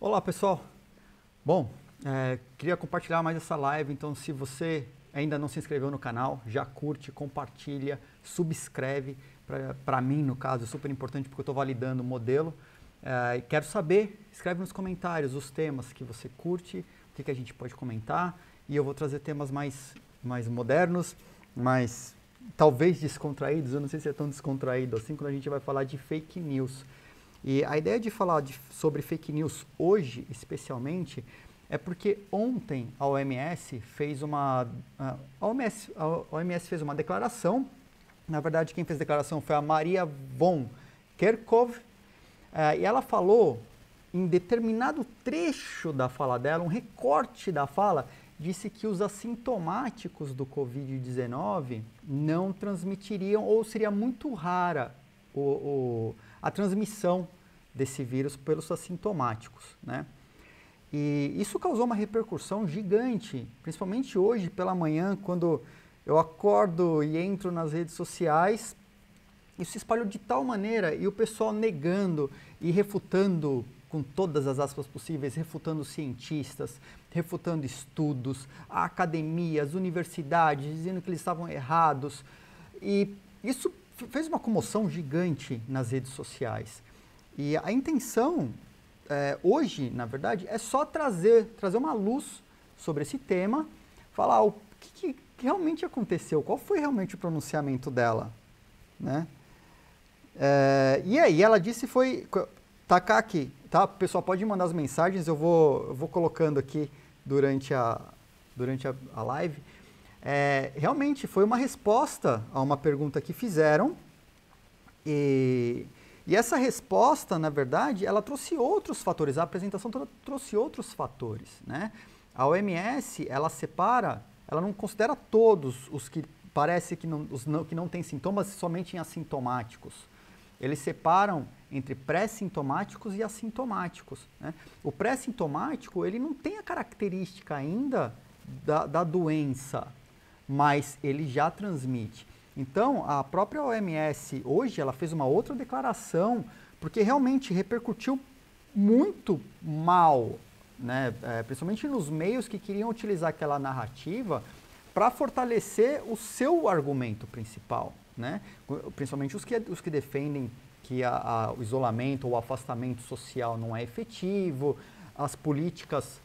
Olá pessoal, bom, é, queria compartilhar mais essa live, então se você ainda não se inscreveu no canal, já curte, compartilha, subscreve, para mim no caso é super importante porque eu estou validando o modelo. É, quero saber, escreve nos comentários os temas que você curte, o que, que a gente pode comentar e eu vou trazer temas mais, mais modernos, mais talvez descontraídos, eu não sei se é tão descontraído assim, quando a gente vai falar de fake news. E a ideia de falar de, sobre fake news hoje, especialmente, é porque ontem a OMS fez uma a OMS, a OMS fez uma declaração. Na verdade, quem fez a declaração foi a Maria von Kerkhove, é, e ela falou em determinado trecho da fala dela, um recorte da fala, disse que os assintomáticos do Covid-19 não transmitiriam ou seria muito rara o, o a transmissão desse vírus pelos assintomáticos, né? E isso causou uma repercussão gigante, principalmente hoje pela manhã, quando eu acordo e entro nas redes sociais, isso se espalhou de tal maneira e o pessoal negando e refutando com todas as aspas possíveis, refutando cientistas, refutando estudos, academias, universidades, dizendo que eles estavam errados. E isso fez uma comoção gigante nas redes sociais. E a intenção é, hoje, na verdade, é só trazer, trazer uma luz sobre esse tema, falar o que, que realmente aconteceu, qual foi realmente o pronunciamento dela, né? É, e aí ela disse foi tacar tá, tá aqui, tá? O pessoal pode mandar as mensagens, eu vou, eu vou colocando aqui durante a, durante a, a live. É, realmente foi uma resposta a uma pergunta que fizeram e, e essa resposta, na verdade, ela trouxe outros fatores, a apresentação toda trouxe outros fatores, né? A OMS, ela separa, ela não considera todos os que parece que não, os não, que não têm sintomas somente em assintomáticos. Eles separam entre pré-sintomáticos e assintomáticos. Né? O pré-sintomático, ele não tem a característica ainda da, da doença, mas ele já transmite. Então, a própria OMS hoje ela fez uma outra declaração porque realmente repercutiu muito mal, né? É, principalmente nos meios que queriam utilizar aquela narrativa para fortalecer o seu argumento principal, né? principalmente os que, os que defendem que a, a, o isolamento ou o afastamento social não é efetivo, as políticas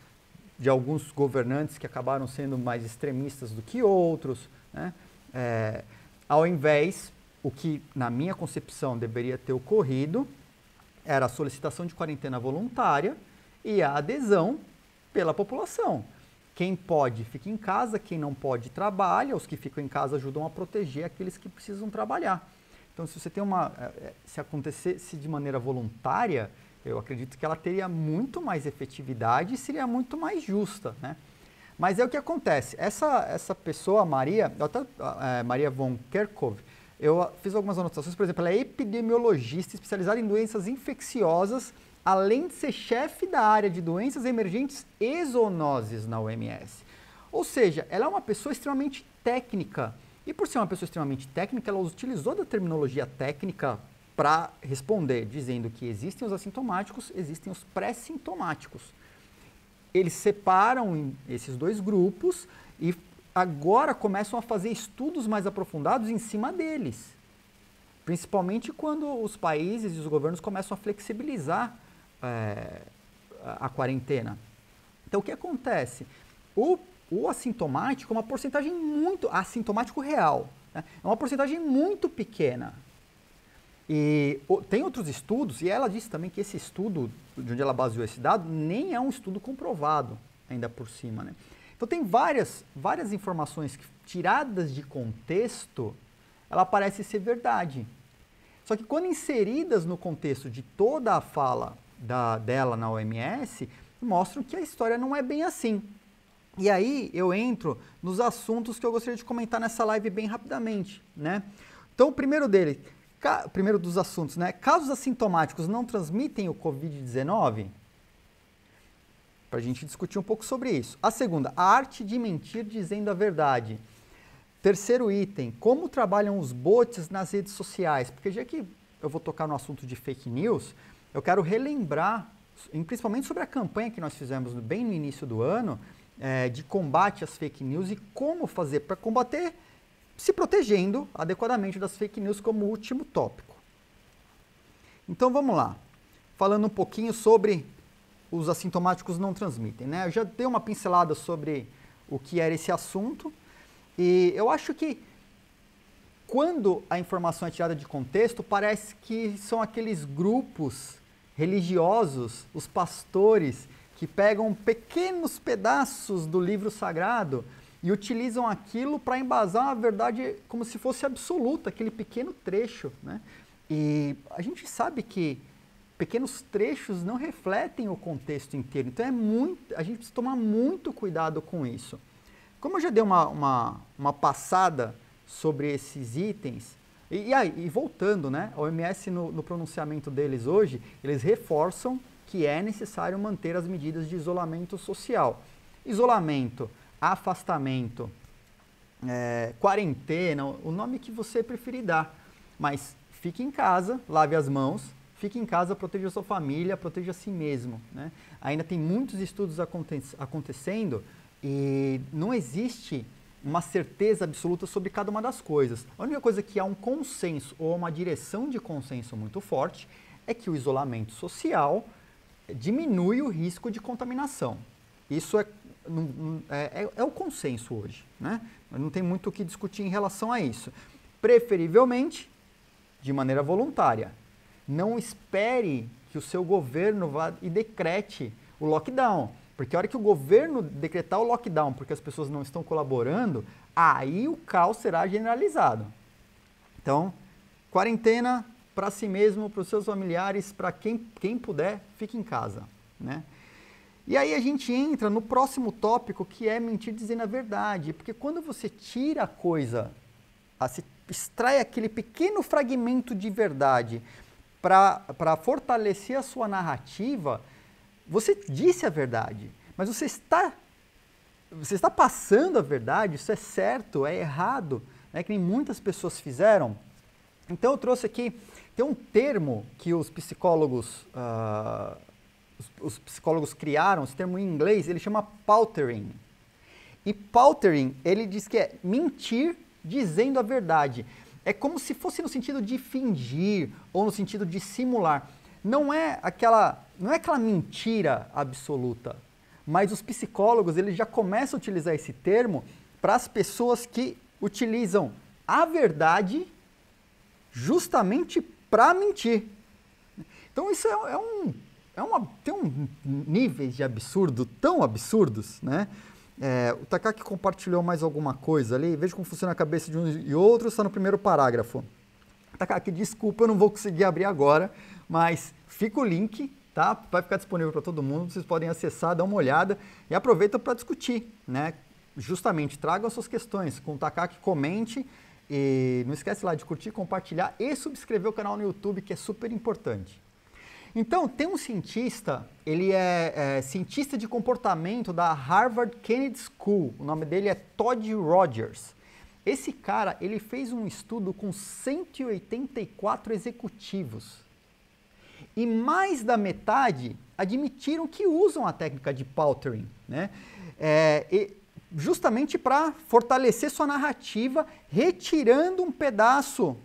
de alguns governantes que acabaram sendo mais extremistas do que outros, né? é, ao invés, o que na minha concepção deveria ter ocorrido era a solicitação de quarentena voluntária e a adesão pela população. Quem pode fica em casa, quem não pode trabalha, os que ficam em casa ajudam a proteger aqueles que precisam trabalhar. Então, se você tem uma. É, é, se acontecesse de maneira voluntária, eu acredito que ela teria muito mais efetividade e seria muito mais justa, né? Mas é o que acontece. Essa, essa pessoa, Maria, até, é, Maria von Kerkhove, eu fiz algumas anotações. Por exemplo, ela é epidemiologista especializada em doenças infecciosas, além de ser chefe da área de doenças emergentes e zoonoses na OMS. Ou seja, ela é uma pessoa extremamente técnica. E por ser uma pessoa extremamente técnica, ela utilizou da terminologia técnica para responder, dizendo que existem os assintomáticos, existem os pré-sintomáticos. Eles separam esses dois grupos e agora começam a fazer estudos mais aprofundados em cima deles. Principalmente quando os países e os governos começam a flexibilizar é, a, quarentena. Então, o que acontece? O, o assintomático é uma porcentagem muito. assintomático real. Né? É uma porcentagem muito pequena e o, tem outros estudos, e ela disse também que esse estudo, de onde ela baseou esse dado, nem é um estudo comprovado, ainda por cima. Né? Então, tem várias, várias informações que, tiradas de contexto, ela parece ser verdade. Só que quando inseridas no contexto de toda a fala da, dela na OMS, mostram que a história não é bem assim. E aí eu entro nos assuntos que eu gostaria de comentar nessa live bem rapidamente, né? Então, o primeiro dele, primeiro dos assuntos, né? Casos assintomáticos não transmitem o Covid-19? Para a gente discutir um pouco sobre isso. A segunda, a arte de mentir dizendo a verdade. Terceiro item, como trabalham os bots nas redes sociais? Porque já que eu vou tocar no assunto de fake news, eu quero relembrar, principalmente sobre a campanha que nós fizemos bem no início do ano, é, de combate às fake news e como fazer para combater se protegendo adequadamente das fake news como último tópico. Então vamos lá, falando um pouquinho sobre os assintomáticos não transmitem, né? Eu já dei uma pincelada sobre o que era esse assunto e eu acho que quando a informação é tirada de contexto, parece que são aqueles grupos religiosos, os pastores, que pegam pequenos pedaços do livro sagrado e utilizam aquilo para embasar a verdade como se fosse absoluta, aquele pequeno trecho. Né? E a gente sabe que pequenos trechos não refletem o contexto inteiro, então é muito, a gente precisa tomar muito cuidado com isso. Como eu já dei uma, uma, uma passada sobre esses itens, e, e, aí, e voltando, né, a OMS no, no pronunciamento deles hoje, eles reforçam que é necessário manter as medidas de isolamento social. Isolamento afastamento, é, quarentena, o nome que você preferir dar. Mas fique em casa, lave as mãos, fique em casa, proteja sua família, proteja a si mesmo. Né? Ainda tem muitos estudos aconte acontecendo e não existe uma certeza absoluta sobre cada uma das coisas. A única coisa que há um consenso ou uma direção de consenso muito forte é que o isolamento social diminui o risco de contaminação. Isso é é, é, é, o consenso hoje, né? Não tem muito o que discutir em relação a isso. Preferivelmente, de maneira voluntária. Não espere que o seu governo vá e decrete o lockdown. Porque a hora que o governo decretar o lockdown porque as pessoas não estão colaborando, aí o caos será generalizado. Então, quarentena para si mesmo, para os seus familiares, para quem, quem puder, fique em casa. Né? E aí a gente entra no próximo tópico que é mentir dizendo a verdade, porque quando você tira a coisa, você extrai aquele pequeno fragmento de verdade para fortalecer a sua narrativa, você disse a verdade, mas você está você está passando a verdade, isso é certo, é errado, né, que nem muitas pessoas fizeram. Então eu trouxe aqui, tem um termo que os psicólogos uh, os, os psicólogos criaram, esse termo em inglês, ele chama pautering. E pautering, ele diz que é mentir dizendo a verdade. É como se fosse no sentido de fingir ou no sentido de simular. Não é aquela, não é aquela mentira absoluta, mas os psicólogos eles já começam a utilizar esse termo para as pessoas que utilizam a verdade justamente para mentir. Então isso é, é um é uma, tem um níveis de absurdo tão absurdos, né? É, o Takaki compartilhou mais alguma coisa ali, veja como funciona a cabeça de um e outro, está no primeiro parágrafo. Takaki, desculpa, eu não vou conseguir abrir agora, mas fica o link, tá? Vai ficar disponível para todo mundo, vocês podem acessar, dar uma olhada e aproveita para discutir, né? Justamente, traga as suas questões com o Takaki, comente e não esquece lá de curtir, compartilhar e subscrever o canal no YouTube, que é super importante. Então, tem um cientista, ele é, é, cientista de comportamento da Harvard Kennedy School. O nome dele é Todd Rogers. Esse cara, ele fez um estudo com 184 executivos. E mais da metade admitiram que usam a técnica de paltering, né? É, justamente para fortalecer sua narrativa, retirando um pedaço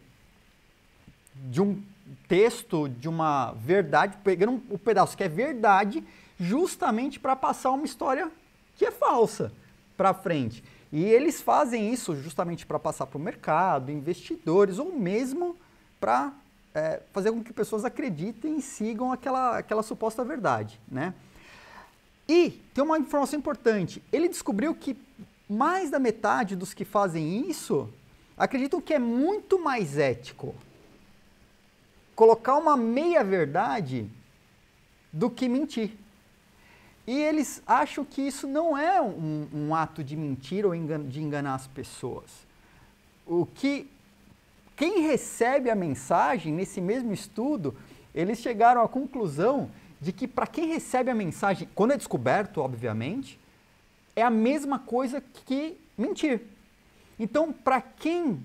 de um texto, de uma verdade, pegando o um pedaço que é verdade, justamente para passar uma história que é falsa para frente. E eles fazem isso justamente para passar para o mercado, investidores, ou mesmo para é, fazer com que pessoas acreditem e sigam aquela, aquela suposta verdade. Né? E tem uma informação importante: ele descobriu que mais da metade dos que fazem isso acreditam que é muito mais ético colocar uma meia-verdade do que mentir. E eles acham que isso não é um, um ato de mentir ou engan de enganar as pessoas. O que quem recebe a mensagem nesse mesmo estudo, eles chegaram à conclusão de que para quem recebe a mensagem, quando é descoberto, obviamente, é a mesma coisa que mentir. Então, para quem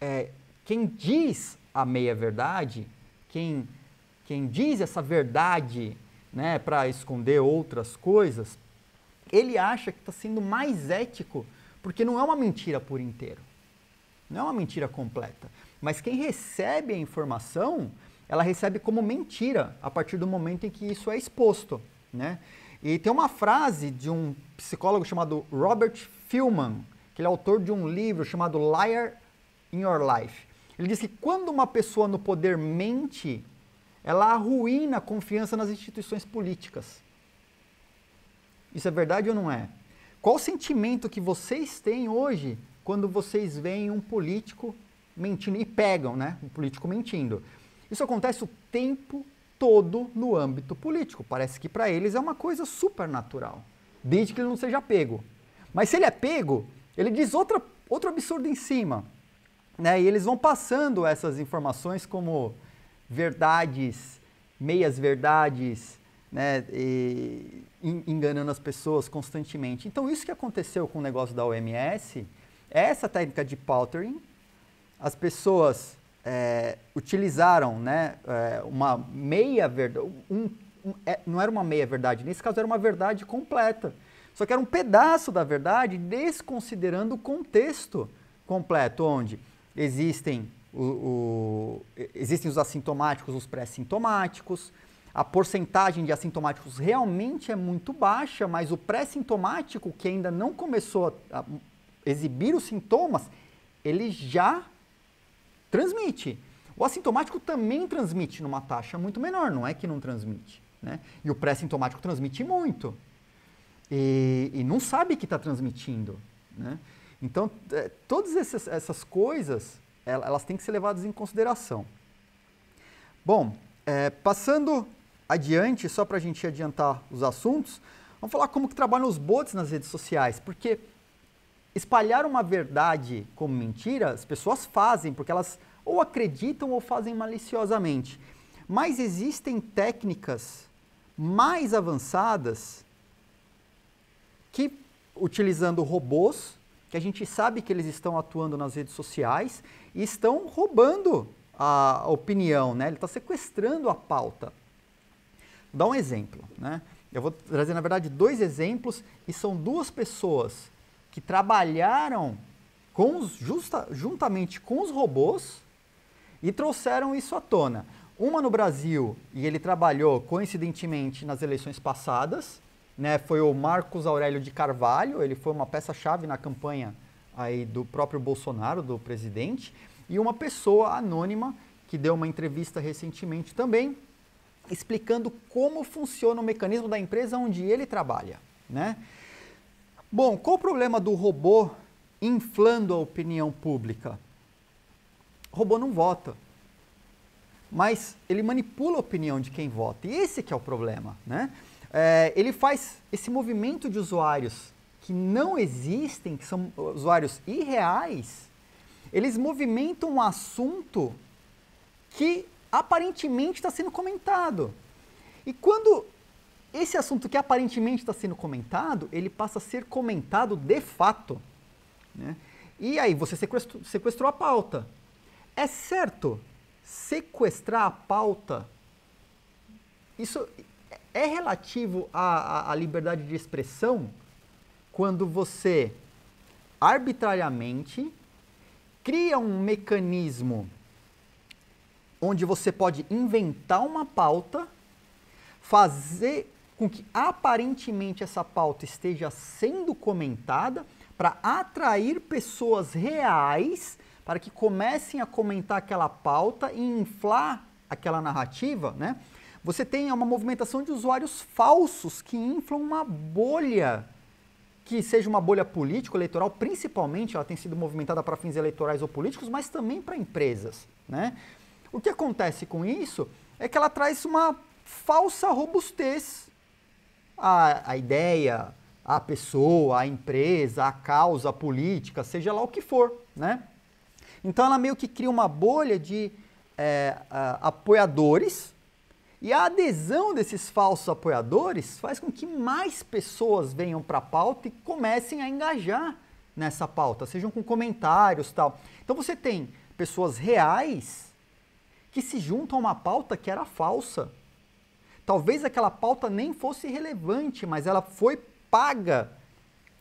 é, quem diz a meia verdade, quem, quem diz essa verdade né, para esconder outras coisas, ele acha que está sendo mais ético, porque não é uma mentira por inteiro. Não é uma mentira completa. Mas quem recebe a informação, ela recebe como mentira a partir do momento em que isso é exposto. Né? E tem uma frase de um psicólogo chamado Robert Filman, que ele é autor de um livro chamado Liar in Your Life. Ele diz que quando uma pessoa no poder mente, ela arruína a confiança nas instituições políticas. Isso é verdade ou não é? Qual o sentimento que vocês têm hoje quando vocês veem um político mentindo e pegam, né? Um político mentindo. Isso acontece o tempo todo no âmbito político. Parece que para eles é uma coisa supernatural, desde que ele não seja pego. Mas se ele é pego, ele diz outra, outro absurdo em cima. Né? E eles vão passando essas informações como verdades, meias verdades, né? E enganando as pessoas constantemente. Então, isso que aconteceu com o negócio da OMS é essa técnica de paltering. As pessoas é, utilizaram né, é, uma meia verdade, um, um, é, não era uma meia verdade, nesse caso era uma verdade completa. Só que era um pedaço da verdade, desconsiderando o contexto completo, onde existem, o, o, existem os assintomáticos, os pré-sintomáticos. A porcentagem de assintomáticos realmente é muito baixa, mas o pré-sintomático que ainda não começou a, a exibir os sintomas, ele já transmite. O assintomático também transmite numa taxa muito menor, não é que não transmite. Né? E o pré-sintomático transmite muito. E, e, não sabe que está transmitindo. Né? Então, é, todas essas, essas coisas, elas têm que ser levadas em consideração. Bom, é, passando adiante, só para a gente adiantar os assuntos, vamos falar como que trabalham os bots nas redes sociais, porque espalhar uma verdade como mentira, as pessoas fazem, porque elas ou acreditam ou fazem maliciosamente. Mas existem técnicas mais avançadas que, utilizando robôs, que a gente sabe que eles estão atuando nas redes sociais e estão roubando a opinião, né? Ele está sequestrando a pauta. Vou dar um exemplo, né? Eu vou trazer, na verdade, dois exemplos e são duas pessoas que trabalharam com os, justa, juntamente com os robôs e trouxeram isso à tona. Uma no Brasil, e ele trabalhou coincidentemente nas eleições passadas, né, foi o Marcos Aurélio de Carvalho, ele foi uma peça-chave na campanha aí do próprio Bolsonaro, do presidente, e uma pessoa anônima que deu uma entrevista recentemente também, explicando como funciona o mecanismo da empresa onde ele trabalha, né? Bom, qual o problema do robô inflando a opinião pública? O robô não vota, mas ele manipula a opinião de quem vota. E esse que é o problema, né? É, ele faz esse movimento de usuários que não existem, que são usuários irreais, eles movimentam um assunto que aparentemente está sendo comentado. E quando esse assunto que aparentemente está sendo comentado, ele passa a ser comentado de fato. Né? E aí você sequestrou, sequestrou a pauta. É certo sequestrar a pauta? Isso, é relativo à, à, à liberdade de expressão quando você arbitrariamente cria um mecanismo onde você pode inventar uma pauta, fazer com que aparentemente essa pauta esteja sendo comentada para atrair pessoas reais para que comecem a comentar aquela pauta e inflar aquela narrativa, né? Você tem uma movimentação de usuários falsos que inflam uma bolha, que seja uma bolha político-eleitoral, principalmente ela tem sido movimentada para fins eleitorais ou políticos, mas também para empresas. Né? O que acontece com isso é que ela traz uma falsa robustez à, à ideia, à pessoa, à empresa, à causa política, seja lá o que for. Né? Então ela meio que cria uma bolha de é, apoiadores e a adesão desses falsos apoiadores faz com que mais pessoas venham para a pauta e comecem a engajar nessa pauta, sejam com comentários tal. Então você tem pessoas reais que se juntam a uma pauta que era falsa. Talvez aquela pauta nem fosse relevante, mas ela foi paga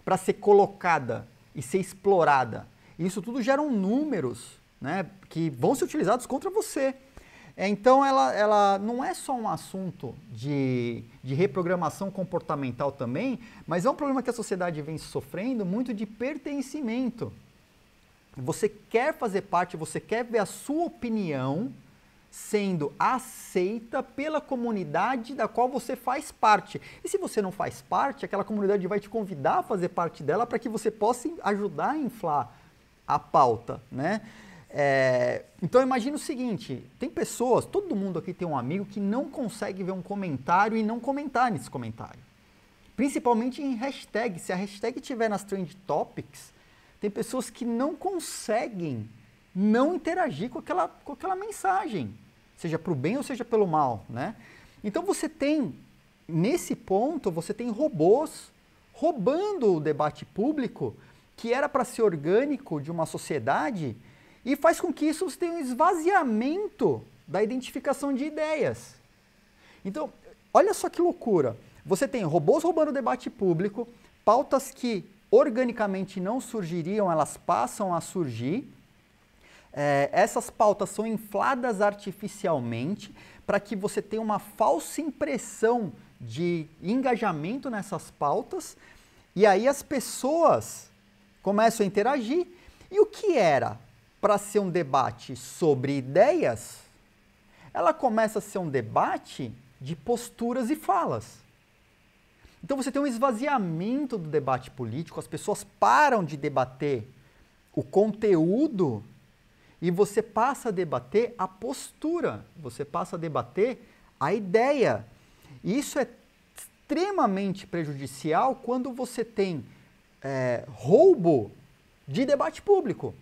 para ser colocada e ser explorada. isso tudo geram números né, que vão ser utilizados contra você. É, então, ela, ela não é só um assunto de, de reprogramação comportamental também, mas é um problema que a sociedade vem sofrendo muito de pertencimento. Você quer fazer parte, você quer ver a sua opinião sendo aceita pela comunidade da qual você faz parte. E se você não faz parte, aquela comunidade vai te convidar a fazer parte dela para que você possa ajudar a inflar a pauta, né? É, então imagina o seguinte: tem pessoas, todo mundo aqui tem um amigo que não consegue ver um comentário e não comentar nesse comentário. Principalmente em hashtag. Se a hashtag tiver nas trend topics, tem pessoas que não conseguem não interagir com aquela, com aquela mensagem, seja para o bem ou seja pelo mal. Né? Então você tem, nesse ponto, você tem robôs roubando o debate público que era para ser orgânico de uma sociedade e faz com que isso você tenha um esvaziamento da identificação de ideias. Então, olha só que loucura. Você tem robôs roubando debate público, pautas que organicamente não surgiriam, elas passam a surgir. É, essas pautas são infladas artificialmente para que você tenha uma falsa impressão de engajamento nessas pautas. E aí as pessoas começam a interagir. E o que era para ser um debate sobre ideias, ela começa a ser um debate de posturas e falas. Então você tem um esvaziamento do debate político, as pessoas param de debater o conteúdo e você passa a debater a postura, você passa a debater a ideia. E isso é extremamente prejudicial quando você tem é, roubo de debate público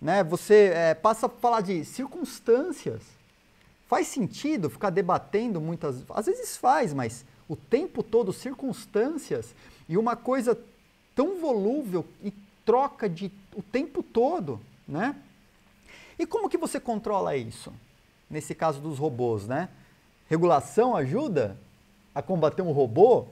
né? Você é, passa a falar de circunstâncias. Faz sentido ficar debatendo muitas, às vezes faz, mas o tempo todo circunstâncias e uma coisa tão volúvel e troca de o tempo todo, né? E como que você controla isso? Nesse caso dos robôs, né? Regulação ajuda a combater um robô?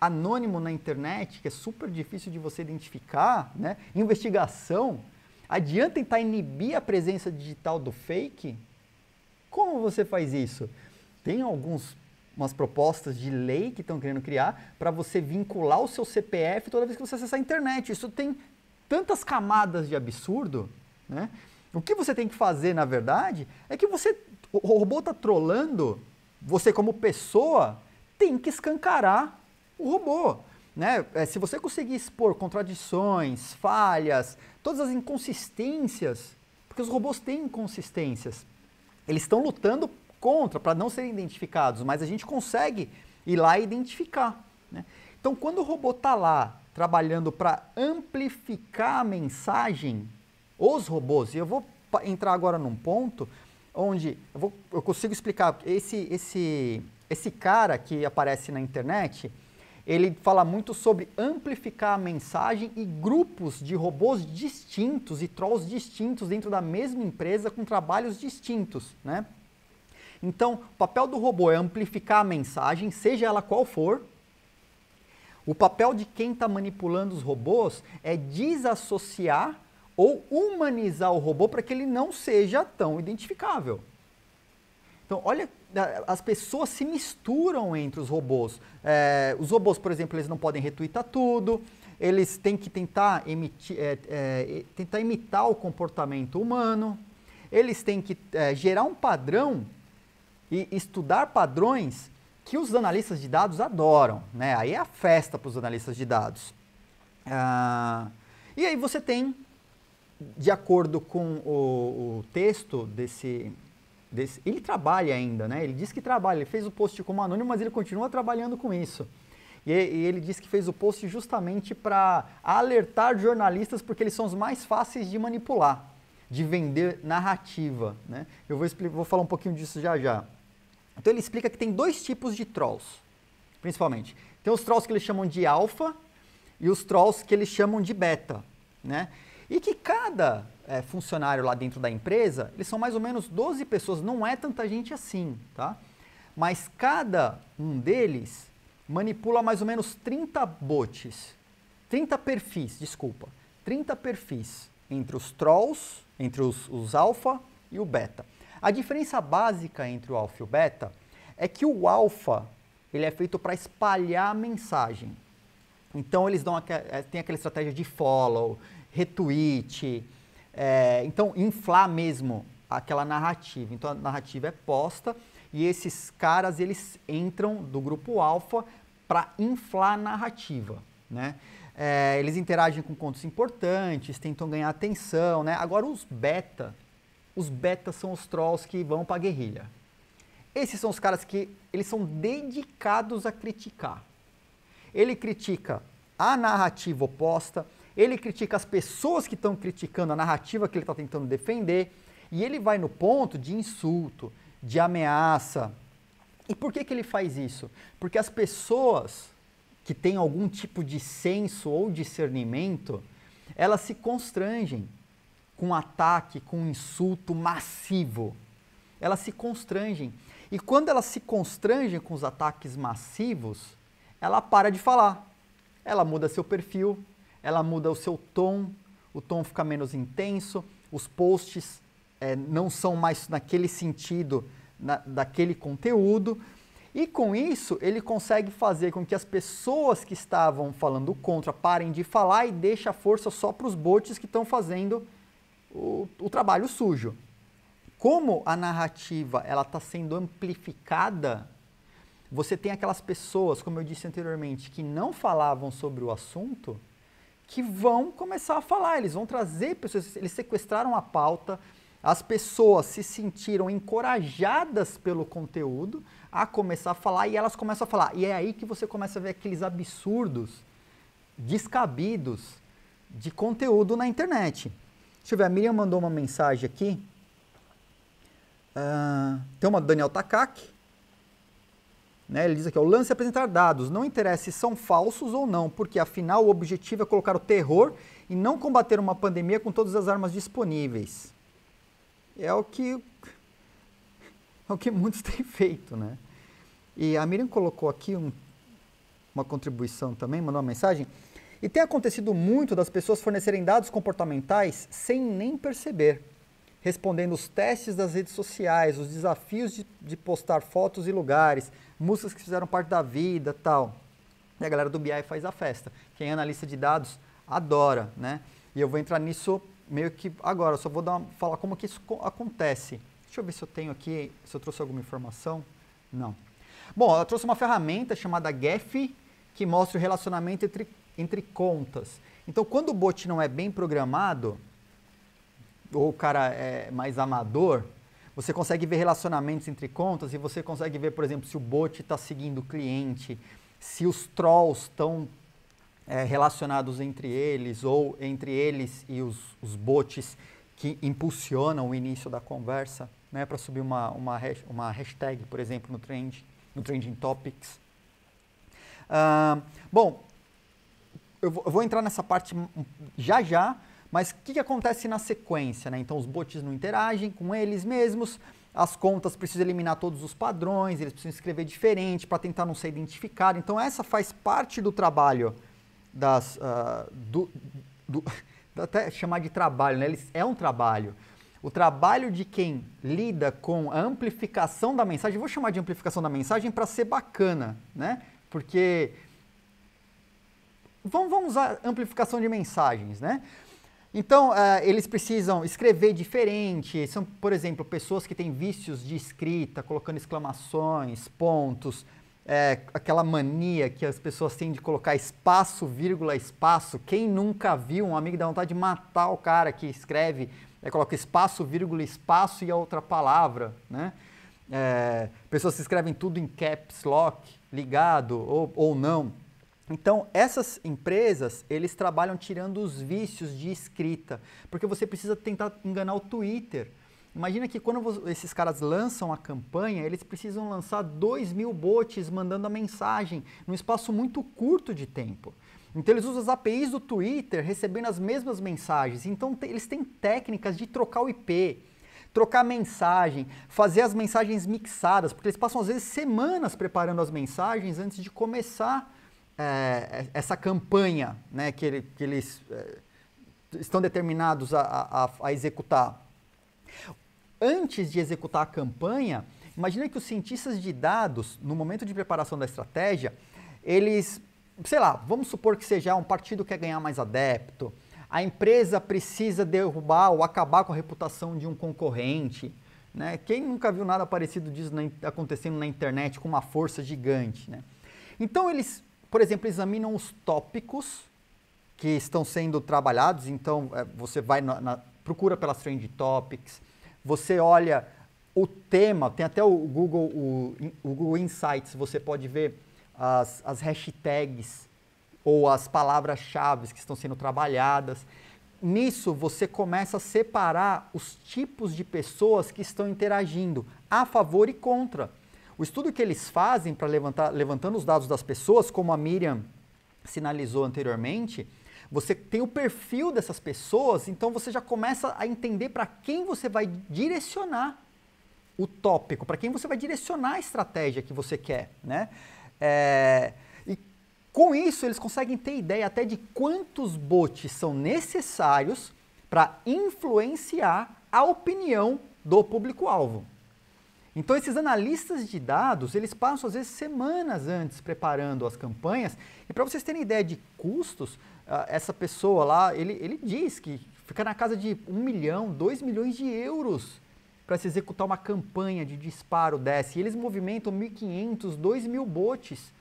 Anônimo na internet, que é super difícil de você identificar, né? Investigação, Adianta tentar inibir a presença digital do fake? Como você faz isso? Tem alguns umas propostas de lei que estão querendo criar para você vincular o seu CPF toda vez que você acessar a internet. Isso tem tantas camadas de absurdo, né? O que você tem que fazer, na verdade, é que você o robô está trolando, você como pessoa tem que escancarar o robô. Né? É, se você conseguir expor contradições, falhas, todas as inconsistências, porque os robôs têm inconsistências, eles estão lutando contra para não serem identificados, mas a gente consegue ir lá e identificar. Né? Então, quando o robô está lá trabalhando para amplificar a mensagem, os robôs, e eu vou entrar agora num ponto onde eu, vou, eu consigo explicar, esse, esse, esse cara que aparece na internet, ele fala muito sobre amplificar a mensagem e grupos de robôs distintos e trolls distintos dentro da mesma empresa com trabalhos distintos, né? Então, o papel do robô é amplificar a mensagem, seja ela qual for. O papel de quem está manipulando os robôs é desassociar ou humanizar o robô para que ele não seja tão identificável. Então, olha, as pessoas se misturam entre os robôs. É, os robôs, por exemplo, eles não podem retweetar tudo, eles têm que tentar, emitir, é, é, tentar imitar o comportamento humano, eles têm que é, gerar um padrão e estudar padrões que os analistas de dados adoram. Né? Aí é a festa para os analistas de dados. Ah, e aí você tem, de acordo com o, o texto desse Desse, ele trabalha ainda, né? Ele diz que trabalha, ele fez o post como anônimo, mas ele continua trabalhando com isso. E, e ele diz que fez o post justamente para alertar jornalistas porque eles são os mais fáceis de manipular, de vender narrativa, né? Eu vou, vou falar um pouquinho disso já já. Então ele explica que tem dois tipos de trolls, principalmente. Tem os trolls que eles chamam de alfa e os trolls que eles chamam de beta, né? E que cada é, funcionário lá dentro da empresa, eles são mais ou menos 12 pessoas, não é tanta gente assim, tá? Mas cada um deles manipula mais ou menos 30 bots, 30 perfis, desculpa, 30 perfis entre os trolls, entre os, os alfa e o beta. A diferença básica entre o alfa e o beta é que o alfa ele é feito para espalhar a mensagem. Então eles dão eh, tem aquela estratégia de follow, retweet, é, então, inflar mesmo aquela narrativa. Então, a narrativa é posta e esses caras, eles entram do grupo alfa para inflar a narrativa, né? É, eles interagem com contos importantes, tentam ganhar atenção, né? Agora, os beta, os betas são os trolls que vão para a guerrilha. Esses são os caras que eles são dedicados a criticar. Ele critica a narrativa oposta, ele critica as pessoas que estão criticando a narrativa que ele está tentando defender, e ele vai no ponto de insulto, de ameaça. E por que, que ele faz isso? Porque as pessoas que têm algum tipo de senso ou discernimento, elas se constrangem com ataque, com insulto massivo. Elas se constrangem. E quando elas se constrangem com os ataques massivos, ela para de falar. Ela muda seu perfil, ela muda o seu tom, o tom fica menos intenso, os posts é, não são mais naquele sentido na, daquele conteúdo. E com isso, ele consegue fazer com que as pessoas que estavam falando contra parem de falar e deixe a força só para os bots que estão fazendo o, o, trabalho sujo. Como a narrativa ela está sendo amplificada, você tem aquelas pessoas, como eu disse anteriormente, que não falavam sobre o assunto, que vão começar a falar, eles vão trazer pessoas, eles sequestraram a pauta, as pessoas se sentiram encorajadas pelo conteúdo a começar a falar e elas começam a falar. E é aí que você começa a ver aqueles absurdos descabidos de conteúdo na internet. Deixa eu ver, a Miriam mandou uma mensagem aqui. Uh, tem uma do Daniel Takaki. Né? Ele diz aqui, o lance é apresentar dados, não interessa se são falsos ou não, porque afinal o objetivo é colocar o terror e não combater uma pandemia com todas as armas disponíveis. É o que, é o que muitos têm feito, né? E a Miriam colocou aqui um, uma contribuição também, mandou uma mensagem. E tem acontecido muito das pessoas fornecerem dados comportamentais sem nem perceber respondendo os testes das redes sociais, os desafios de, de postar fotos e lugares, músicas que fizeram parte da vida tal. E a galera do BI faz a festa. Quem é analista de dados adora, né? E eu vou entrar nisso meio que agora, só vou dar uma, falar como que isso acontece. Deixa eu ver se eu tenho aqui, se eu trouxe alguma informação. Não. Bom, eu trouxe uma ferramenta chamada GEF, que mostra o relacionamento entre, entre contas. Então, quando o bot não é bem programado, ou o cara é mais amador, você consegue ver relacionamentos entre contas e você consegue ver, por exemplo, se o bot está seguindo o cliente, se os trolls estão é, relacionados entre eles ou entre eles e os, os bots que impulsionam o início da conversa, né, para subir uma, uma, uma hashtag, por exemplo, no trend, no Trending Topics. Uh, bom, eu vou, eu vou entrar nessa parte já já, mas o que, que acontece na sequência? Né? Então os bots não interagem com eles mesmos, as contas precisam eliminar todos os padrões, eles precisam escrever diferente para tentar não ser identificado. Então essa faz parte do trabalho das... Uh, do, do, até chamar de trabalho, né? Eles, é um trabalho. O trabalho de quem lida com a amplificação da mensagem, vou chamar de amplificação da mensagem para ser bacana, né? Porque vamos, vamos usar amplificação de mensagens, né? Então, uh, eles precisam escrever diferente. São, por exemplo, pessoas que têm vícios de escrita, colocando exclamações, pontos, é, aquela mania que as pessoas têm de colocar espaço, vírgula, espaço. Quem nunca viu um amigo dá vontade de matar o cara que escreve, é, coloca espaço, vírgula, espaço e a outra palavra, né? É, pessoas que escrevem tudo em caps lock, ligado ou, ou não. Então, essas empresas, eles trabalham tirando os vícios de escrita, porque você precisa tentar enganar o Twitter. Imagina que quando esses caras lançam a campanha, eles precisam lançar 2 mil bots mandando a mensagem num espaço muito curto de tempo. Então eles usam as APIs do Twitter recebendo as mesmas mensagens. Então eles têm técnicas de trocar o IP, trocar a mensagem, fazer as mensagens mixadas, porque eles passam às vezes semanas preparando as mensagens antes de começar é, é, essa campanha né, que, ele, que eles é, estão determinados a, a, a, executar. Antes de executar a campanha, imagina que os cientistas de dados, no momento de preparação da estratégia, eles, sei lá, vamos supor que seja um partido que quer ganhar mais adepto, a empresa precisa derrubar ou acabar com a reputação de um concorrente. Né? Quem nunca viu nada parecido disso na, acontecendo na internet com uma força gigante? Né? Então eles por exemplo, examinam os tópicos que estão sendo trabalhados. Então, é, você vai na, na, procura pelas trend topics, você olha o tema, tem até o Google, o, o Google Insights, você pode ver as, as hashtags ou as palavras-chave que estão sendo trabalhadas. Nisso, você começa a separar os tipos de pessoas que estão interagindo a favor e contra. O estudo que eles fazem para levantar levantando os dados das pessoas, como a Miriam sinalizou anteriormente, você tem o perfil dessas pessoas, então você já começa a entender para quem você vai direcionar o tópico, para quem você vai direcionar a estratégia que você quer, né? É, e com isso eles conseguem ter ideia até de quantos bots são necessários para influenciar a opinião do público-alvo. Então esses analistas de dados, eles passam às vezes semanas antes preparando as campanhas. E para vocês terem ideia de custos, ah, essa pessoa lá, ele, ele diz que fica na casa de 1 milhão, 2 milhões de euros para se executar uma campanha de disparo dessa. E eles movimentam 1.500, 2.000 botes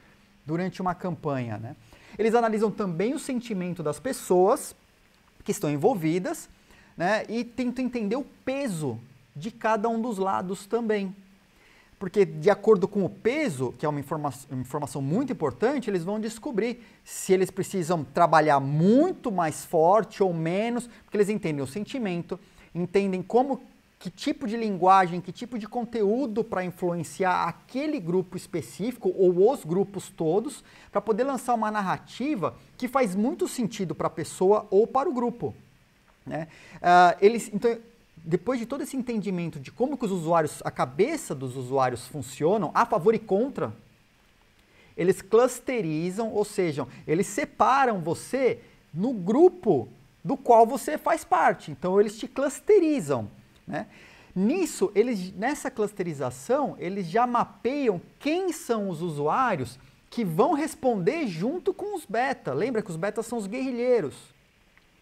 durante uma campanha. Né? Eles analisam também o sentimento das pessoas que estão envolvidas né? e tentam entender o peso de cada um dos lados também porque de acordo com o peso, que é uma, informa informação muito importante, eles vão descobrir se eles precisam trabalhar muito mais forte ou menos, porque eles entendem o sentimento, entendem como que tipo de linguagem, que tipo de conteúdo para influenciar aquele grupo específico ou os grupos todos, para poder lançar uma narrativa que faz muito sentido para a pessoa ou para o grupo. Né? Uh, eles, então, depois de todo esse entendimento de como que os usuários, a cabeça dos usuários funcionam, a favor e contra, eles clusterizam, ou seja, eles separam você no grupo do qual você faz parte. Então eles te clusterizam, né? Nisso, eles, nessa clusterização, eles já mapeiam quem são os usuários que vão responder junto com os beta. Lembra que os betas são os guerrilheiros.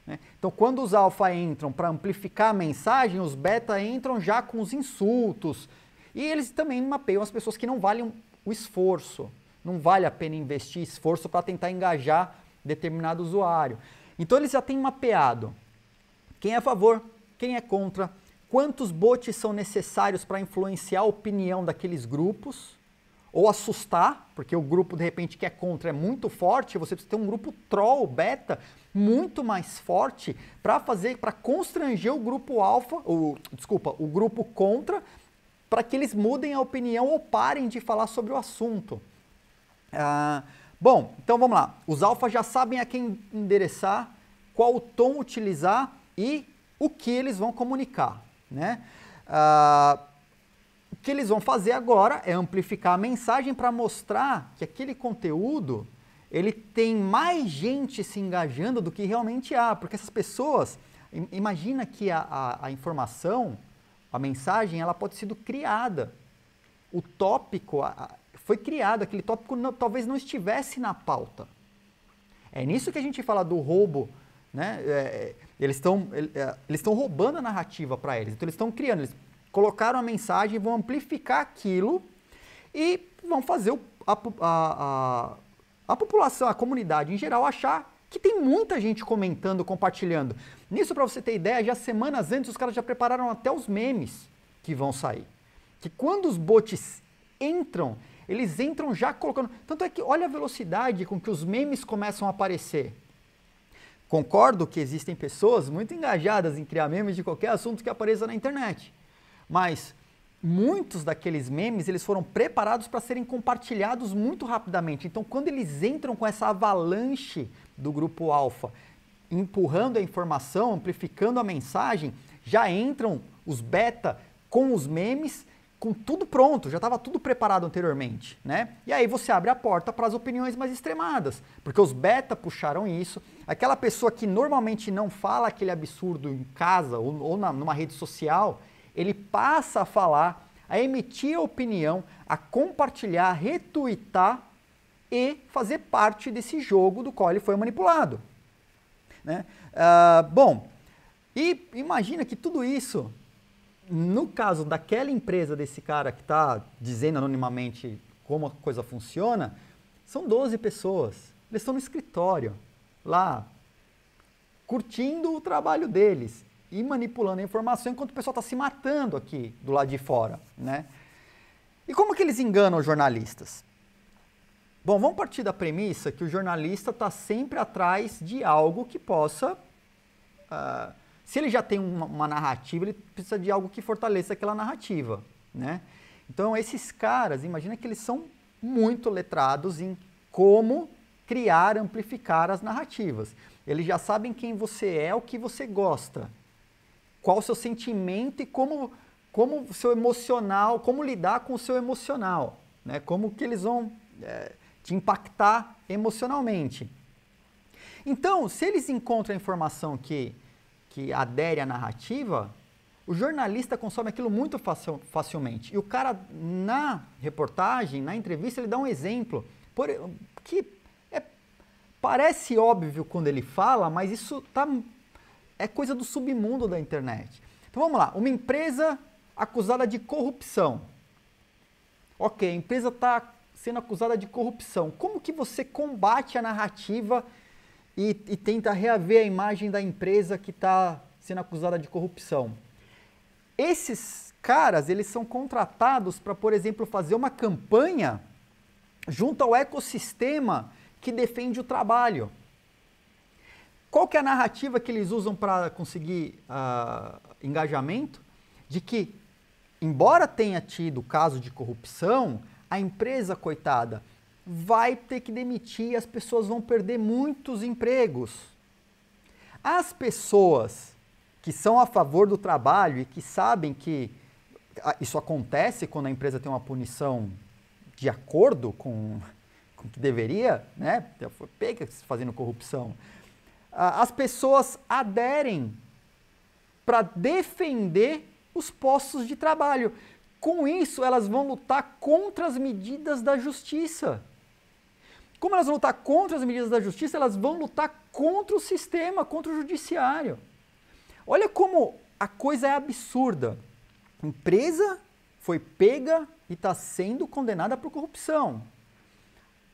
Né? Então, quando os alfa entram para amplificar a mensagem, os beta entram já com os insultos. E eles também mapeiam as pessoas que não valem o esforço. Não vale a pena investir esforço para tentar engajar determinado usuário. Então, eles já têm mapeado quem é a favor, quem é contra, quantos bots são necessários para influenciar a opinião daqueles grupos ou assustar, porque o grupo de repente que é contra é muito forte, você precisa ter um grupo troll beta muito mais forte para fazer para constranger o grupo alfa, o desculpa, o grupo contra, para que eles mudem a opinião ou parem de falar sobre o assunto. Ah, bom, então vamos lá. Os alfas já sabem a quem endereçar, qual o tom utilizar e o que eles vão comunicar, né? Ah, que eles vão fazer agora é amplificar a mensagem para mostrar que aquele conteúdo ele tem mais gente se engajando do que realmente há, porque essas pessoas, imagina que a, a, a informação, a mensagem, ela pode ser criada. O tópico a, foi criado, aquele tópico não, talvez não estivesse na pauta. É nisso que a gente fala do roubo, né? É, é eles estão é, é, eles estão roubando a narrativa para eles, então eles estão criando, eles colocaram a mensagem, vão amplificar aquilo e vão fazer o, a, a, a, a população, a comunidade em geral achar que tem muita gente comentando, compartilhando. Nisso, para você ter ideia, já semanas antes os caras já prepararam até os memes que vão sair. Que quando os bots entram, eles entram já colocando. Tanto é que olha a velocidade com que os memes começam a aparecer. Concordo que existem pessoas muito engajadas em criar memes de qualquer assunto que apareça na internet. Mas muitos daqueles memes eles foram preparados para serem compartilhados muito rapidamente. Então, quando eles entram com essa avalanche do grupo alfa, empurrando a informação, amplificando a mensagem, já entram os beta com os memes, com tudo pronto, já estava tudo preparado anteriormente, né? E aí você abre a porta para as opiniões mais extremadas, porque os beta puxaram isso. Aquela pessoa que normalmente não fala aquele absurdo em casa ou, ou na, numa rede social, ele passa a falar, a emitir opinião, a compartilhar, retuitar e fazer parte desse jogo do qual ele foi manipulado. Né? Uh, bom, e imagina que tudo isso, no caso daquela empresa desse cara que está dizendo anonimamente como a coisa funciona, são 12 pessoas. Eles estão no escritório, lá, curtindo o trabalho deles e manipulando a informação enquanto o pessoal está se matando aqui do lado de fora, né? E como que eles enganam os jornalistas? Bom, vamos partir da premissa que o jornalista está sempre atrás de algo que possa. Uh, se ele já tem uma, uma, narrativa, ele precisa de algo que fortaleça aquela narrativa, né? Então, esses caras, imagina que eles são muito letrados em como criar, amplificar as narrativas. Eles já sabem quem você é, o que você gosta, qual o seu sentimento e como como o seu emocional, como lidar com o seu emocional, né? Como que eles vão é, te impactar emocionalmente. Então, se eles encontram a informação que que adere à narrativa, o jornalista consome aquilo muito facil, facilmente. E o cara na reportagem, na entrevista, ele dá um exemplo por, que é, parece óbvio quando ele fala, mas isso está é coisa do submundo da internet. Então vamos lá, uma empresa acusada de corrupção. Ok, a empresa está sendo acusada de corrupção. Como que você combate a narrativa e, e tenta reaver a imagem da empresa que está sendo acusada de corrupção? Esses caras, eles são contratados para, por exemplo, fazer uma campanha junto ao ecossistema que defende o trabalho. Qual que é a narrativa que eles usam para conseguir uh, engajamento? De que, embora tenha tido caso de corrupção, a empresa, coitada, vai ter que demitir, as pessoas vão perder muitos empregos. As pessoas que são a favor do trabalho e que sabem que ah, isso acontece quando a empresa tem uma punição de acordo com, com o que deveria, né? Então, foi pega fazendo corrupção as pessoas aderem para defender os postos de trabalho. Com isso, elas vão lutar contra as medidas da justiça. Como elas vão lutar contra as medidas da justiça, elas vão lutar contra o sistema, contra o judiciário. Olha como a coisa é absurda. Empresa foi pega e está sendo condenada por corrupção.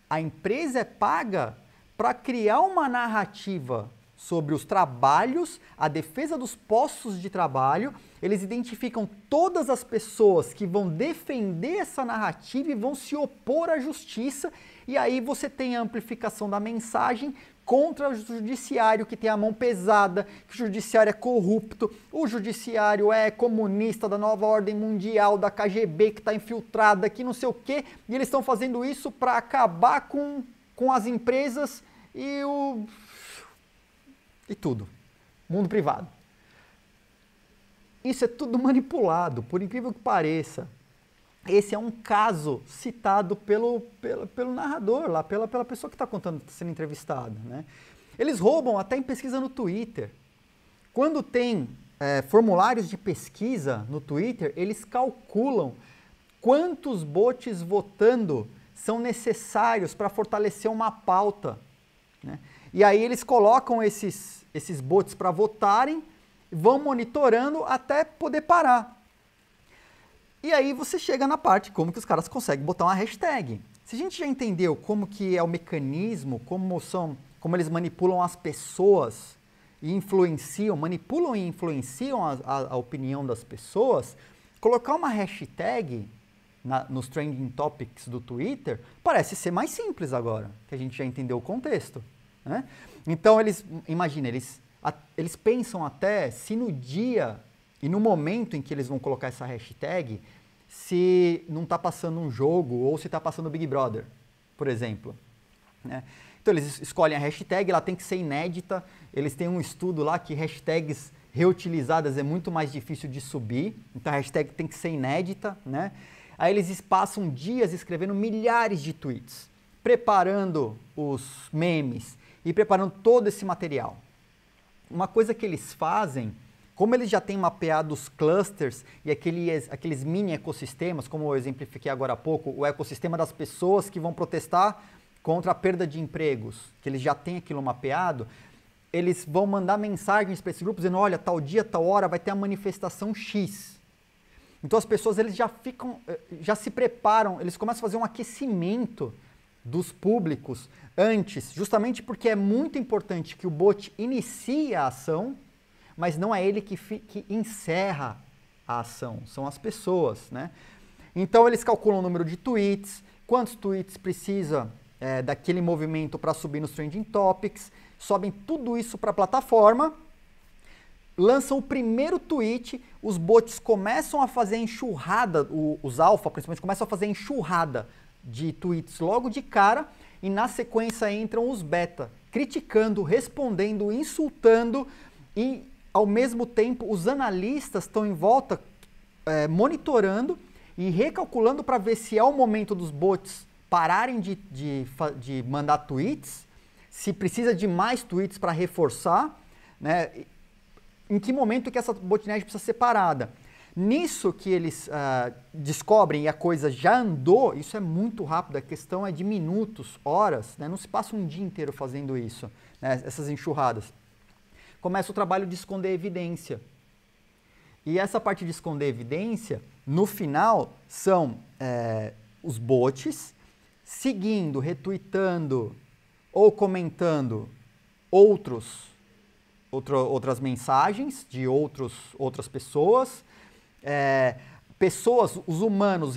A empresa é paga para criar uma narrativa sobre os trabalhos, a defesa dos postos de trabalho. Eles identificam todas as pessoas que vão defender essa narrativa e vão se opor à justiça. E aí você tem a amplificação da mensagem contra o judiciário que tem a mão pesada, que o judiciário é corrupto, o judiciário é comunista da nova ordem mundial, da KGB que está infiltrada, que não sei o quê, e eles estão fazendo isso para acabar com, com as empresas e o. e tudo. Mundo privado. Isso é tudo manipulado, por incrível que pareça. Esse é um caso citado pelo, pelo, pelo narrador lá, pela, pela pessoa que está contando, tá sendo entrevistada. Né? Eles roubam até em pesquisa no Twitter. Quando tem é, formulários de pesquisa no Twitter, eles calculam quantos botes votando são necessários para fortalecer uma pauta né? E aí eles colocam esses, esses bots para votarem, vão monitorando até poder parar. E aí você chega na parte como que os caras conseguem botar uma hashtag. Se a gente já entendeu como que é o mecanismo, como são, como eles manipulam as pessoas e influenciam, manipulam e influenciam a, a, a opinião das pessoas, colocar uma hashtag na, nos trending topics do Twitter parece ser mais simples agora, que a gente já entendeu o contexto. Né? Então eles, imagina, eles, a, eles pensam até se no dia e no momento em que eles vão colocar essa hashtag, se não está passando um jogo ou se está passando Big Brother, por exemplo. Né? Então eles escolhem a hashtag, ela tem que ser inédita. Eles têm um estudo lá que hashtags reutilizadas é muito mais difícil de subir, então a hashtag tem que ser inédita, né? Aí eles passam dias escrevendo milhares de tweets, preparando os memes, e preparando todo esse material. Uma coisa que eles fazem, como eles já têm mapeado os clusters e aqueles, aqueles mini ecossistemas, como eu exemplifiquei agora há pouco, o ecossistema das pessoas que vão protestar contra a perda de empregos, que eles já têm aquilo mapeado, eles vão mandar mensagens para esse grupo dizendo, olha, tal dia, tal hora vai ter a manifestação X. Então as pessoas eles já ficam, eh, já se preparam, eles começam a fazer um aquecimento dos públicos antes, justamente porque é muito importante que o bot inicie a ação, mas não é ele que, que encerra a ação, são as pessoas, né? Então eles calculam o número de tweets, quantos tweets precisa é, daquele movimento para subir nos trending topics, sobem tudo isso para a plataforma, lançam o primeiro tweet, os bots começam a fazer enxurrada, o, os alfa principalmente começam a fazer enxurrada de tweets logo de cara e na sequência entram os beta, criticando, respondendo, insultando e ao mesmo tempo os analistas estão em volta é, monitorando e recalculando para ver se é o momento dos bots pararem de, de, de mandar tweets, se precisa de mais tweets para reforçar, né? em que momento que essa botnet precisa ser parada. Nisso que eles ah, descobrem e a coisa já andou, isso é muito rápido, a questão é de minutos, horas, né? não se passa um dia inteiro fazendo isso, né? essas enxurradas. Começa o trabalho de esconder evidência. E essa parte de esconder evidência, no final, são é, os bots seguindo, retuitando ou comentando outros, outro, outras mensagens de outros, outras pessoas é, pessoas, os humanos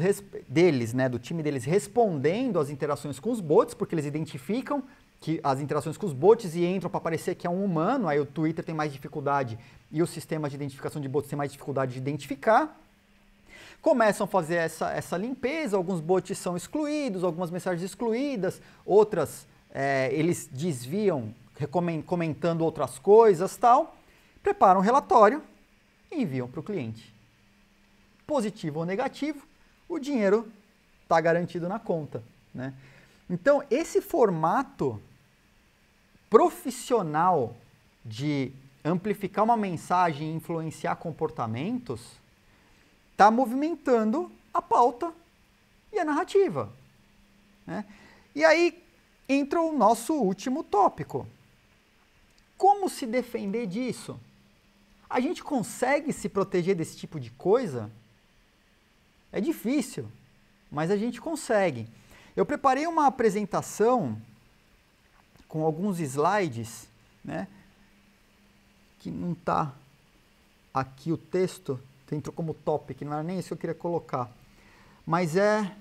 deles, né, do time deles, respondendo às interações com os bots, porque eles identificam que as interações com os bots e entram para parecer que é um humano, aí o Twitter tem mais dificuldade e os sistemas de identificação de bots têm mais dificuldade de identificar. Começam a fazer essa, essa limpeza, alguns bots são excluídos, algumas mensagens excluídas, outras é, eles desviam comentando outras coisas tal, preparam um relatório e enviam para o cliente positivo ou negativo, o dinheiro está garantido na conta. Né? Então, esse formato profissional de amplificar uma mensagem e influenciar comportamentos está movimentando a pauta e a narrativa. Né? E aí entra o nosso último tópico. Como se defender disso? A gente consegue se proteger desse tipo de coisa? É difícil, mas a gente consegue. Eu preparei uma apresentação com alguns slides, né? Que não está aqui o texto, entrou como topic, não era nem isso que eu queria colocar. Mas é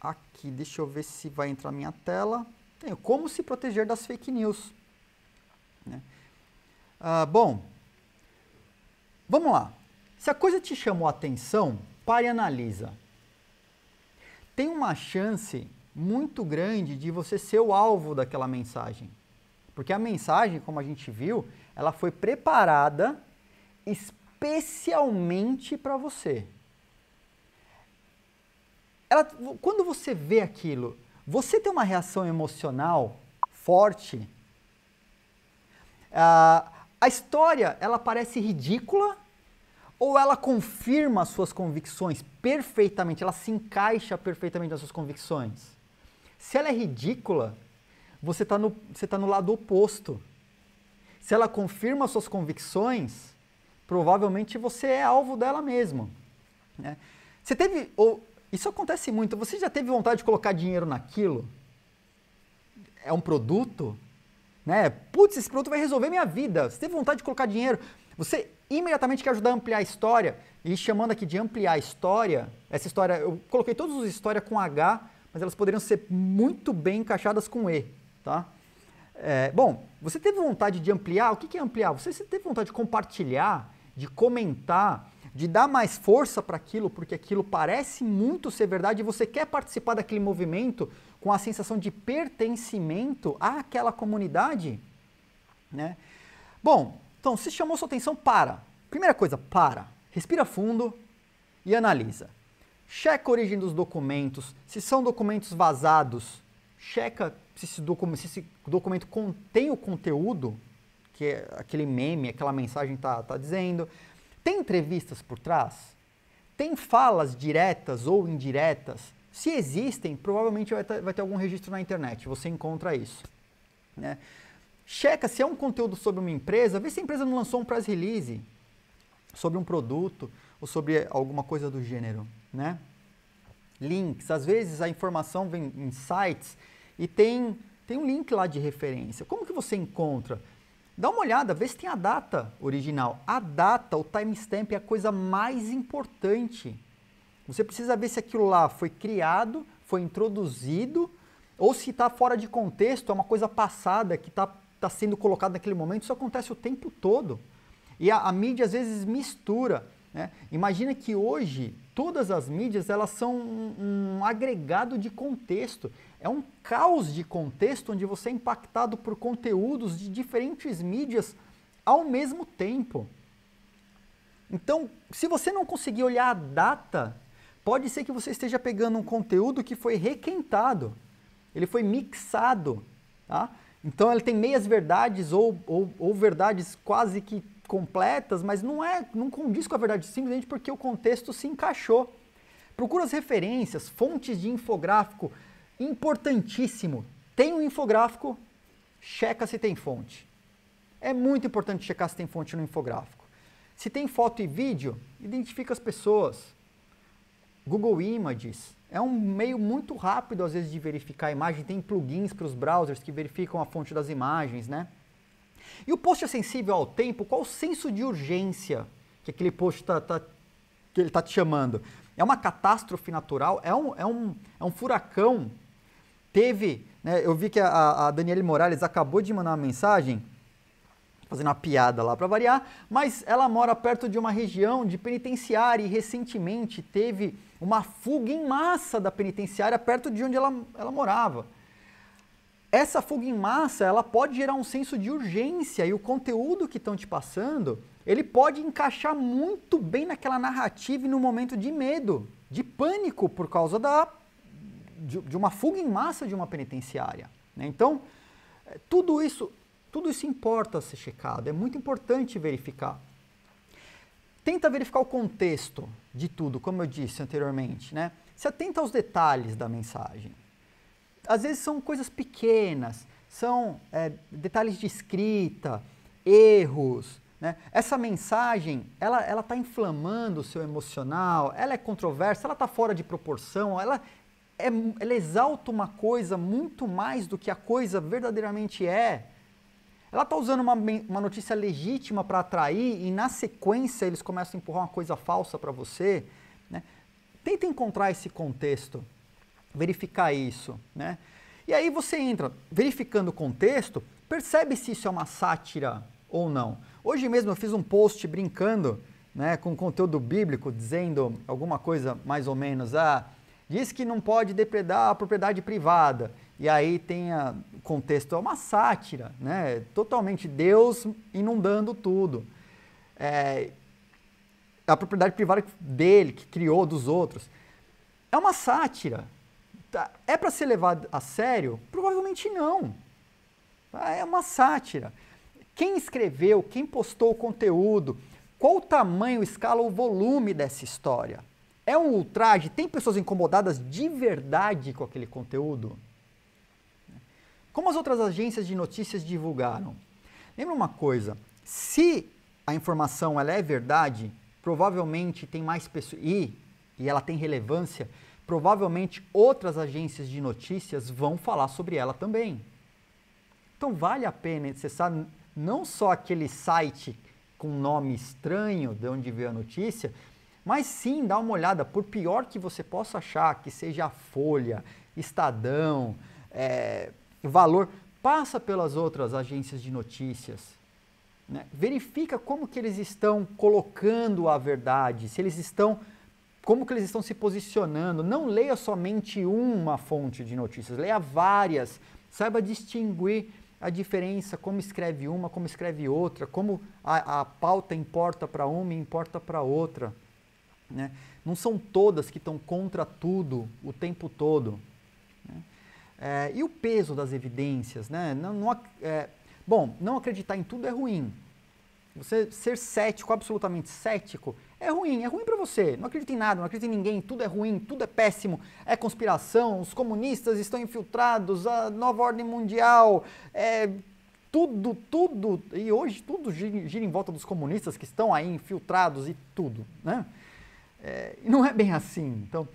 aqui, deixa eu ver se vai entrar minha tela. Tenho como se proteger das fake news. Né? Ah, bom, vamos lá. Se a coisa te chamou a atenção, pare e analisa. Tem uma chance muito grande de você ser o alvo daquela mensagem. Porque a mensagem, como a gente viu, ela foi preparada especialmente para você. Ela, quando você vê aquilo, você tem uma reação emocional forte. Ah, a história ela parece ridícula ou ela confirma as suas convicções perfeitamente, ela se encaixa perfeitamente nas suas convicções. Se ela é ridícula, você está no, você tá no lado oposto. Se ela confirma as suas convicções, provavelmente você é alvo dela mesmo. Né? Você teve, ou, isso acontece muito, você já teve vontade de colocar dinheiro naquilo? É um produto? Né? Putz, esse produto vai resolver minha vida. Você teve vontade de colocar dinheiro. Você imediatamente quer ajudar a ampliar a história. E chamando aqui de ampliar a história, essa história, eu coloquei todas as histórias com H, mas elas poderiam ser muito bem encaixadas com E, tá? É, bom, você teve vontade de ampliar? O que é ampliar? Você teve vontade de compartilhar, de comentar, de dar mais força para aquilo, porque aquilo parece muito ser verdade e você quer participar daquele movimento com a sensação de pertencimento àquela comunidade, né? Bom, então, se chamou sua atenção, para. Primeira coisa, para. Respira fundo e analisa. Checa a origem dos documentos. Se são documentos vazados, checa se esse, docu se esse documento contém o conteúdo que é aquele meme, aquela mensagem está tá dizendo. Tem entrevistas por trás? Tem falas diretas ou indiretas? Se existem, provavelmente vai ter, vai ter algum registro na internet. Você encontra isso. Né? Checa se é um conteúdo sobre uma empresa, vê se a empresa não lançou um press release sobre um produto ou sobre alguma coisa do gênero, né? Links, às vezes a informação vem em sites e tem tem um link lá de referência. Como que você encontra? Dá uma olhada, vê se tem a data original. A data, o timestamp é a coisa mais importante. Você precisa ver se aquilo lá foi criado, foi introduzido, ou se está fora de contexto, é uma coisa passada que está está sendo colocado naquele momento, isso acontece o tempo todo. E a, a mídia às vezes mistura. Né? Imagina que hoje todas as mídias elas são um, um agregado de contexto. É um caos de contexto onde você é impactado por conteúdos de diferentes mídias ao mesmo tempo. Então, se você não conseguir olhar a data, pode ser que você esteja pegando um conteúdo que foi requentado, ele foi mixado, tá? Então ele tem meias verdades ou, ou, ou, verdades quase que completas, mas não é, não condiz com a verdade simplesmente porque o contexto se encaixou. Procura as referências, fontes de infográfico, importantíssimo. Tem um infográfico, checa se tem fonte. É muito importante checar se tem fonte no infográfico. Se tem foto e vídeo, identifica as pessoas. Google Images, é um meio muito rápido, às vezes, de verificar a imagem. Tem plugins para os browsers que verificam a fonte das imagens, né? E o post é sensível ao tempo? Qual o senso de urgência que aquele post tá, tá que ele está te chamando? É uma catástrofe natural? É um, é um, é um furacão? Teve, né, eu vi que a, a Daniele Morales acabou de mandar uma mensagem fazendo uma piada lá para variar, mas ela mora perto de uma região de penitenciária e recentemente teve uma fuga em massa da penitenciária perto de onde ela, ela morava. Essa fuga em massa, ela pode gerar um senso de urgência e o conteúdo que estão te passando, ele pode encaixar muito bem naquela narrativa e no momento de medo, de pânico por causa da de, de uma fuga em massa de uma penitenciária. Né? Então, é, tudo isso, tudo isso importa ser checado, é muito importante verificar. Tenta verificar o contexto de tudo, como eu disse anteriormente, né? Se atenta aos detalhes da mensagem. Às vezes são coisas pequenas, são é, detalhes de escrita, erros. Né? Essa mensagem, ela ela está inflamando o seu emocional, ela é controversa, ela está fora de proporção, ela é, ela exalta uma coisa muito mais do que a coisa verdadeiramente é. Ela está usando uma, uma notícia legítima para atrair e, na sequência, eles começam a empurrar uma coisa falsa para você. Né? Tenta encontrar esse contexto, verificar isso. Né? E aí você entra, verificando o contexto, percebe se isso é uma sátira ou não. Hoje mesmo eu fiz um post brincando né, com conteúdo bíblico, dizendo alguma coisa mais ou menos. Ah, diz que não pode depredar a propriedade privada. E aí tem a, o contexto, é uma sátira, né? Totalmente Deus inundando tudo. É, a propriedade privada dele, que criou dos outros. É uma sátira. Tá, é para ser levado a sério? Provavelmente não. Tá, é uma sátira. Quem escreveu, quem postou o conteúdo, qual o tamanho, escala o volume dessa história? É um ultraje? Tem pessoas incomodadas de verdade com aquele conteúdo? Como as outras agências de notícias divulgaram? Lembra uma coisa, se a informação ela é verdade, provavelmente tem mais pessoas e, e ela tem relevância, provavelmente outras agências de notícias vão falar sobre ela também. Então vale a pena acessar não só aquele site com nome estranho de onde veio a notícia, mas sim dar uma olhada, por pior que você possa achar, que seja a Folha, Estadão, é, valor, passa pelas outras agências de notícias, né? verifica como que eles estão colocando a verdade, se eles estão como que eles estão se posicionando. Não leia somente uma fonte de notícias, leia várias. Saiba distinguir a diferença, como escreve uma, como escreve outra, como a, a pauta importa para uma e importa para outra. Né? Não são todas que estão contra tudo o tempo todo. É, e o peso das evidências, né? Não, não é, bom, não acreditar em tudo é ruim. Você ser cético, absolutamente cético, é ruim, é ruim para você. Não acredita em nada, não acredita em ninguém, tudo é ruim, tudo é péssimo, é conspiração, os comunistas estão infiltrados, a nova ordem mundial, é, tudo, tudo, e hoje tudo gira em volta dos comunistas que estão aí infiltrados e tudo, né? É, não é bem assim. Então,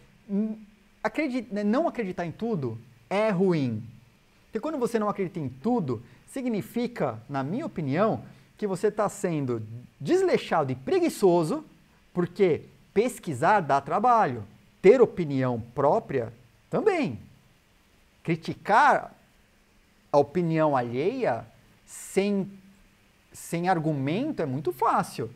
acredita, né, não acreditar em tudo é ruim. Porque quando você não acredita em tudo, significa, na minha opinião, que você está sendo desleixado e preguiçoso, porque pesquisar dá trabalho, ter opinião própria também. Criticar a opinião alheia sem, sem argumento é muito fácil.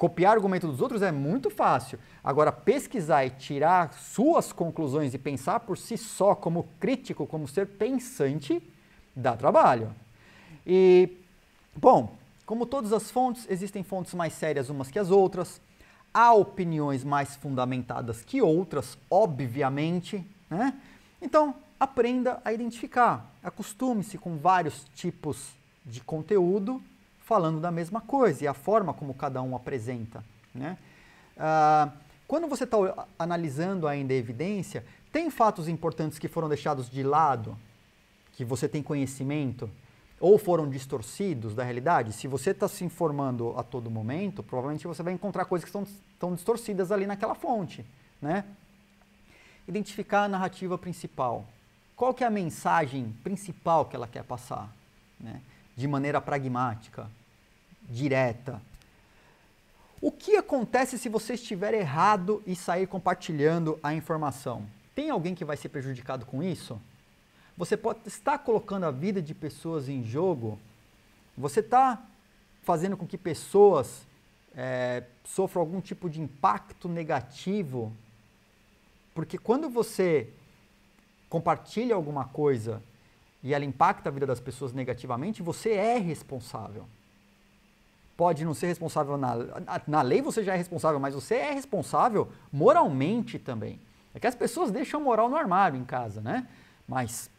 Copiar argumento dos outros é muito fácil. Agora, pesquisar e tirar suas conclusões e pensar por si só como crítico, como ser pensante, dá trabalho. E, bom, como todas as fontes, existem fontes mais sérias umas que as outras. Há opiniões mais fundamentadas que outras, obviamente. Né? Então, aprenda a identificar. Acostume-se com vários tipos de conteúdo falando da mesma coisa e a forma como cada um apresenta. Né? Ah, quando você está analisando ainda a evidência, tem fatos importantes que foram deixados de lado, que você tem conhecimento, ou foram distorcidos da realidade? Se você está se informando a todo momento, provavelmente você vai encontrar coisas que estão, estão distorcidas ali naquela fonte. Né? Identificar a narrativa principal. Qual que é a mensagem principal que ela quer passar? Né? De maneira pragmática direta. O que acontece se você estiver errado e sair compartilhando a informação? Tem alguém que vai ser prejudicado com isso? Você pode estar colocando a vida de pessoas em jogo? Você está fazendo com que pessoas é, sofram algum tipo de impacto negativo? Porque quando você compartilha alguma coisa e ela impacta a vida das pessoas negativamente, você é responsável pode não ser responsável na, na, na lei, você já é responsável, mas você é responsável moralmente também. É que as pessoas deixam moral no armário em casa, né? Mas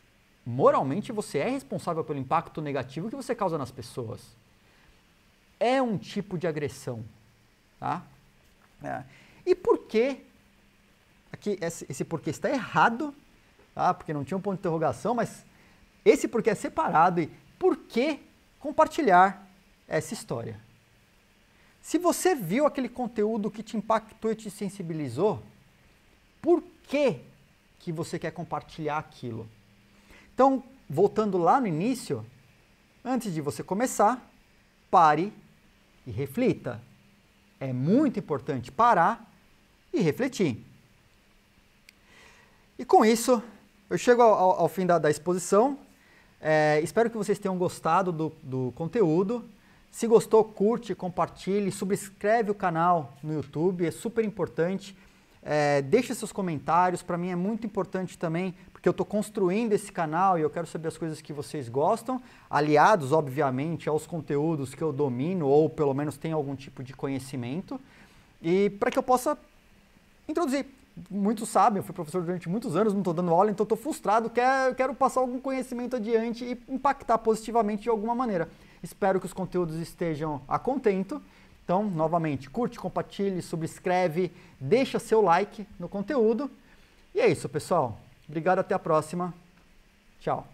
moralmente você é responsável pelo impacto negativo que você causa nas pessoas. É um tipo de agressão, tá? É. E por que aqui esse, esse porquê está errado, tá? Porque não tinha um ponto de interrogação, mas esse porquê é separado e por que compartilhar essa história? Se você viu aquele conteúdo que te impactou e te sensibilizou, por que, que você quer compartilhar aquilo? Então, voltando lá no início, antes de você começar, pare e reflita. É muito importante parar e refletir. E com isso, eu chego ao, ao fim da, da exposição. É, espero que vocês tenham gostado do, do conteúdo. Se gostou, curte, compartilhe, subscreve o canal no YouTube, é super importante. É, deixe seus comentários, para mim é muito importante também, porque eu estou construindo esse canal e eu quero saber as coisas que vocês gostam, aliados, obviamente, aos conteúdos que eu domino ou pelo menos tenho algum tipo de conhecimento, e para que eu possa introduzir. Muitos sabem, eu fui professor durante muitos anos, não estou dando aula, então estou frustrado, quero, quero passar algum conhecimento adiante e impactar positivamente de alguma maneira. Espero que os conteúdos estejam a contento. Então, novamente, curte, compartilhe, subscreve, deixa seu like no conteúdo. E é isso, pessoal. Obrigado, até a próxima. Tchau.